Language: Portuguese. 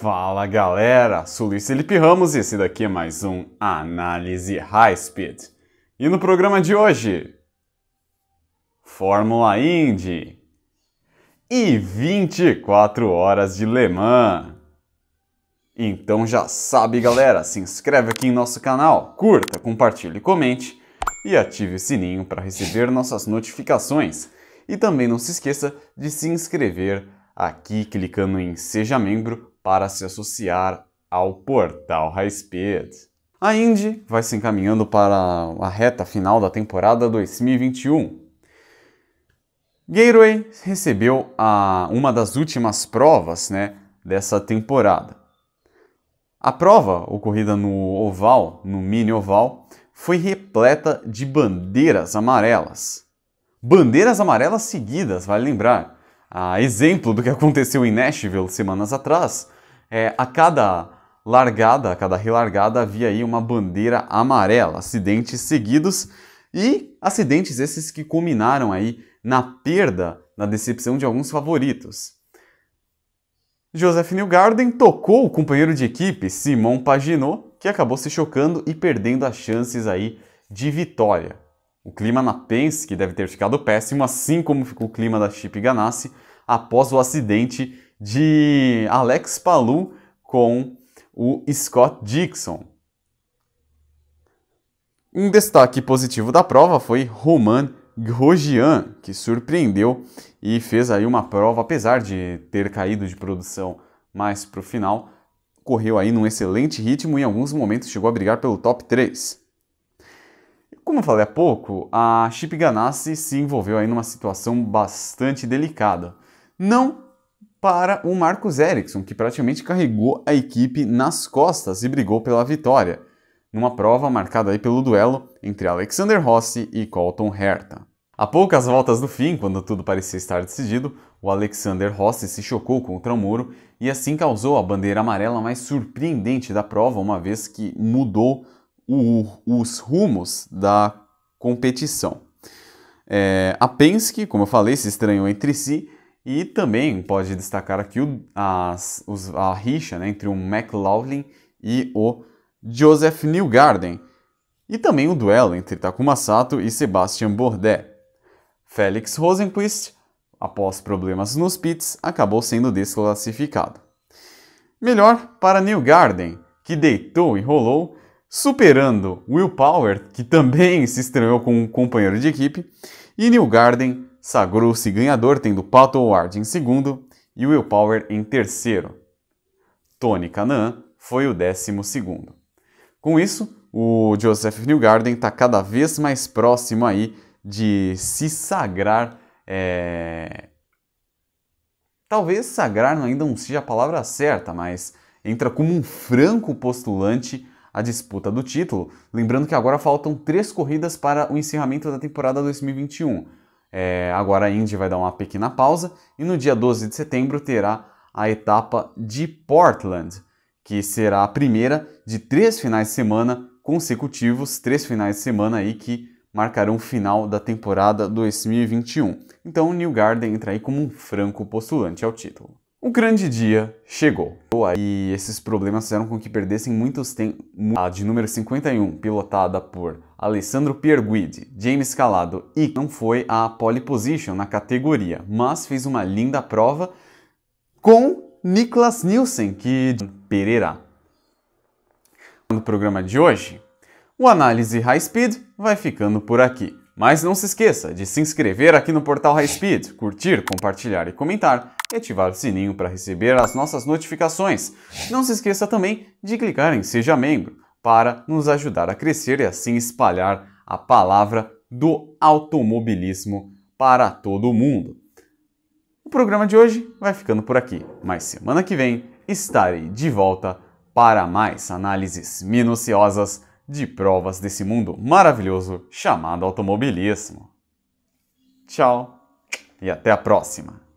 Fala galera, sou Luiz Felipe Ramos e esse daqui é mais um Análise High Speed. E no programa de hoje, Fórmula Indy e 24 horas de Le Mans. Então já sabe galera, se inscreve aqui em nosso canal, curta, compartilhe, comente e ative o sininho para receber nossas notificações. E também não se esqueça de se inscrever aqui clicando em Seja Membro para se associar ao portal High Speed. A Indy vai se encaminhando para a reta final da temporada 2021. Gateway recebeu a, uma das últimas provas né, dessa temporada. A prova, ocorrida no oval, no mini oval, foi repleta de bandeiras amarelas. Bandeiras amarelas seguidas, vale lembrar. A exemplo do que aconteceu em Nashville semanas atrás, é, a cada largada, a cada relargada, havia aí uma bandeira amarela, acidentes seguidos e acidentes esses que culminaram aí na perda, na decepção de alguns favoritos. Joseph Newgarden tocou o companheiro de equipe, Simon Paginot, que acabou se chocando e perdendo as chances aí de vitória. O clima na Penske deve ter ficado péssimo, assim como ficou o clima da Chip Ganassi após o acidente de Alex Palu com o Scott Dixon. Um destaque positivo da prova foi Roman Grosjean, que surpreendeu e fez aí uma prova, apesar de ter caído de produção mais para o final, correu aí num excelente ritmo e em alguns momentos chegou a brigar pelo top 3. Como eu falei há pouco, a Chip Ganassi se envolveu aí numa situação bastante delicada. Não para o Marcos Ericsson, que praticamente carregou a equipe nas costas e brigou pela vitória, numa prova marcada aí pelo duelo entre Alexander Rossi e Colton Herta. A poucas voltas do fim, quando tudo parecia estar decidido, o Alexander Rossi se chocou contra o muro e assim causou a bandeira amarela mais surpreendente da prova, uma vez que mudou o, os rumos da competição. É, a Penske, como eu falei, se estranhou entre si e também pode destacar aqui o, as, os, a rixa né, entre o McLaughlin e o Joseph Newgarden, e também o duelo entre Takuma Sato e Sebastian Bourdais. Felix Rosenquist, após problemas nos pits, acabou sendo desclassificado. Melhor para Newgarden, que deitou e rolou, superando Will Power, que também se estranhou com um companheiro de equipe, e Newgarden sagrou-se ganhador, tendo Pat Howard em segundo e Will Power em terceiro. Tony Canaan foi o décimo segundo. Com isso, o Joseph Newgarden está cada vez mais próximo aí de se sagrar. É... Talvez sagrar ainda não seja a palavra certa, mas entra como um franco postulante à disputa do título. Lembrando que agora faltam três corridas para o encerramento da temporada 2021. É, agora a Indy vai dar uma pequena pausa e no dia 12 de setembro terá a etapa de Portland, que será a primeira de três finais de semana consecutivos, três finais de semana aí que marcarão o final da temporada 2021. Então o New Garden entra aí como um franco postulante ao título. O grande dia chegou. E esses problemas fizeram com que perdessem muitos tempos. A de número 51, pilotada por Alessandro Pierguidi, James Calado e não foi a pole position na categoria, mas fez uma linda prova com Niklas Nielsen, que Pereira. No programa de hoje, o Análise High Speed vai ficando por aqui. Mas não se esqueça de se inscrever aqui no portal High Speed, curtir, compartilhar e comentar e ativar o sininho para receber as nossas notificações. Não se esqueça também de clicar em Seja Membro para nos ajudar a crescer e assim espalhar a palavra do automobilismo para todo o mundo. O programa de hoje vai ficando por aqui, mas semana que vem estarei de volta para mais análises minuciosas de provas desse mundo maravilhoso chamado automobilismo. Tchau e até a próxima!